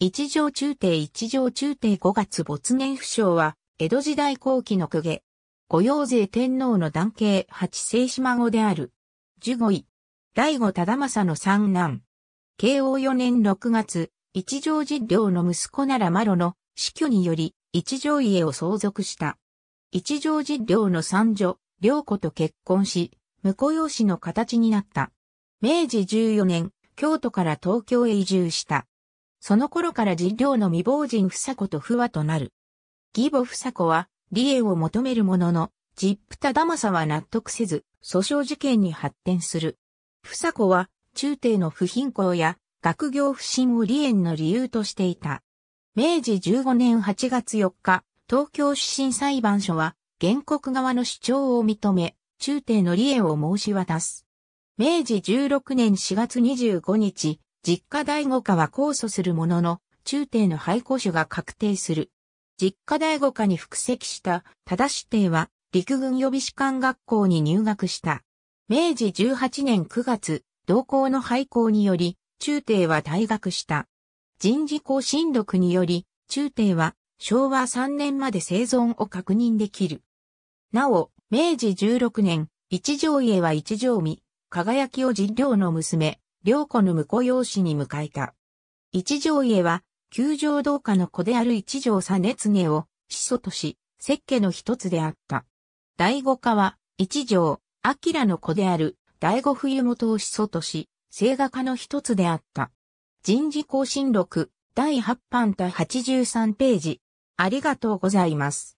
一条中帝一条中帝五月没年不詳は、江戸時代後期の公家。御用税天皇の男系八世子孫である。十五位。醍醐忠政の三男。慶応四年六月、一条実領の息子ならマロの死去により、一条家を相続した。一条実領の三女、良子と結婚し、婿養子の形になった。明治十四年、京都から東京へ移住した。その頃から実業の未亡人房子と不和となる。義母房子は、理恵を求めるものの、ジップタダマサは納得せず、訴訟事件に発展する。房子は、中帝の不貧困や、学業不振を理縁の理由としていた。明治15年8月4日、東京出身裁判所は、原告側の主張を認め、中帝の理縁を申し渡す。明治16年4月25日、実家第五課は控訴するものの、中帝の廃校種が確定する。実家第五課に復籍した、忠帝は、陸軍予備士官学校に入学した。明治18年9月、同校の廃校により、中帝は退学した。人事校進読により、中帝は昭和3年まで生存を確認できる。なお、明治16年、一条家は一条見、輝きを実領の娘、両子の婿養子に迎えた。一条家は、九条道家の子である一条熱家を、始祖とし、設家の一つであった。第五家は、一条、明の子である、第五冬元を始祖とし、聖画家の一つであった。人事更新録、第八版第83ページ。ありがとうございます。